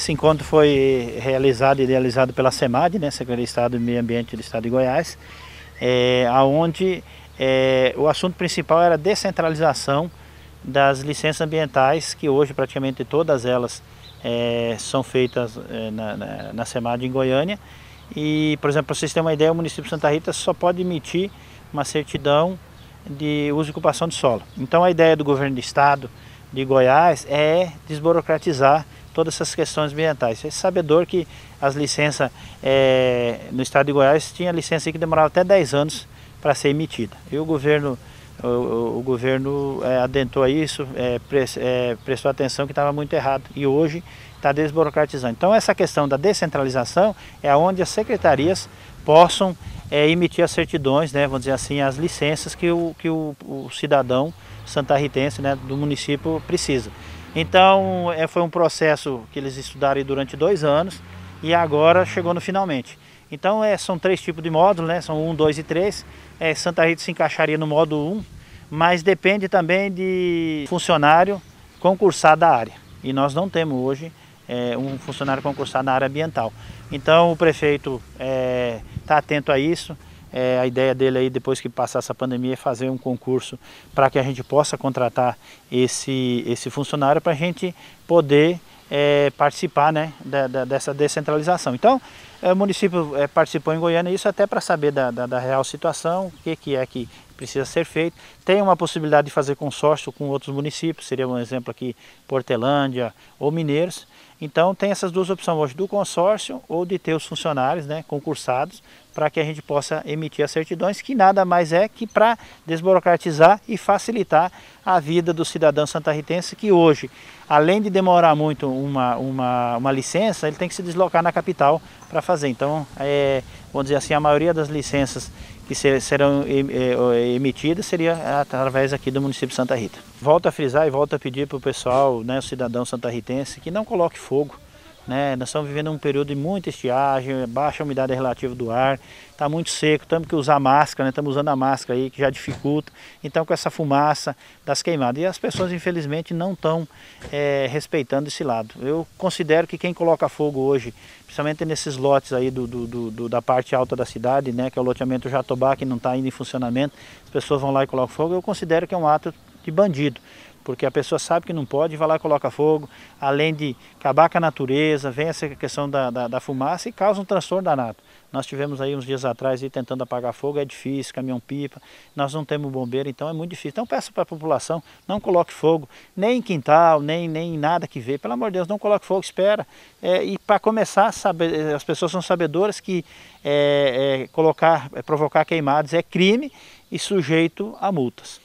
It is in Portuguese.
Esse encontro foi realizado e idealizado pela SEMAD, né, Secretaria de Estado do Meio Ambiente do Estado de Goiás, é, eh, onde é, eh, o assunto principal era a descentralização das licenças ambientais, que hoje praticamente todas elas é, são feitas é, na, na, na SEMAD em Goiânia. E, por exemplo, para vocês terem uma ideia, o município de Santa Rita só pode emitir uma certidão de uso e ocupação de solo. Então a ideia do governo do estado de Goiás é desburocratizar todas essas questões ambientais. Você É sabedor que as licenças é, no estado de Goiás tinha licença que demorava até 10 anos para ser emitida. E o governo, o, o, governo é, adentrou isso, é, pre, é, prestou atenção que estava muito errado e hoje está desburocratizando. Então essa questão da descentralização é onde as secretarias possam é, emitir as certidões, né, vamos dizer assim, as licenças que o, que o, o cidadão santarritense né, do município precisa. Então é, foi um processo que eles estudaram durante dois anos e agora chegou no finalmente. Então é, são três tipos de módulo, né? são um, dois e três. É, Santa Rita se encaixaria no módulo 1, um, mas depende também de funcionário concursado da área. E nós não temos hoje é, um funcionário concursado na área ambiental. Então o prefeito está é, atento a isso. É, a ideia dele aí, depois que passar essa pandemia, é fazer um concurso para que a gente possa contratar esse, esse funcionário para a gente poder é, participar né, da, da, dessa descentralização. Então, é, o município é, participou em Goiânia, isso até para saber da, da, da, real situação, o que, que é que precisa ser feito. Tem uma possibilidade de fazer consórcio com outros municípios, seria um exemplo aqui Portelândia ou Mineiros. Então tem essas duas opções hoje, do consórcio ou de ter os funcionários né, concursados para que a gente possa emitir as certidões, que nada mais é que para desburocratizar e facilitar a vida do cidadão santarritense que hoje, além de demorar muito uma, uma, uma licença, ele tem que se deslocar na capital para fazer. Então, é, vamos dizer assim, a maioria das licenças que serão emitidas seria através aqui do município de Santa Rita. Volto a frisar e volto a pedir para o pessoal, né, o cidadão santarritense, que não coloque fogo né? Nós estamos vivendo um período de muita estiagem, baixa umidade relativa do ar, está muito seco, temos que usar máscara, né? estamos usando a máscara aí que já dificulta, então com essa fumaça das queimadas. E as pessoas infelizmente não estão é, respeitando esse lado. Eu considero que quem coloca fogo hoje, principalmente nesses lotes aí do, do, do da parte alta da cidade, né? que é o loteamento Jatobá, que não está ainda em funcionamento, as pessoas vão lá e colocam fogo, eu considero que é um ato de bandido, porque a pessoa sabe que não pode, vai lá e coloca fogo, além de acabar com a natureza, vem essa questão da, da, da fumaça e causa um transtorno danado. Nós tivemos aí uns dias atrás aí tentando apagar fogo, é difícil, caminhão-pipa, nós não temos bombeiro, então é muito difícil. Então peço para a população, não coloque fogo, nem em quintal, nem, nem nada que vê, pelo amor de Deus, não coloque fogo, espera. É, e para começar, eh, as pessoas são sabedoras que é, é, colocar, provocar queimadas é crime e sujeito a multas.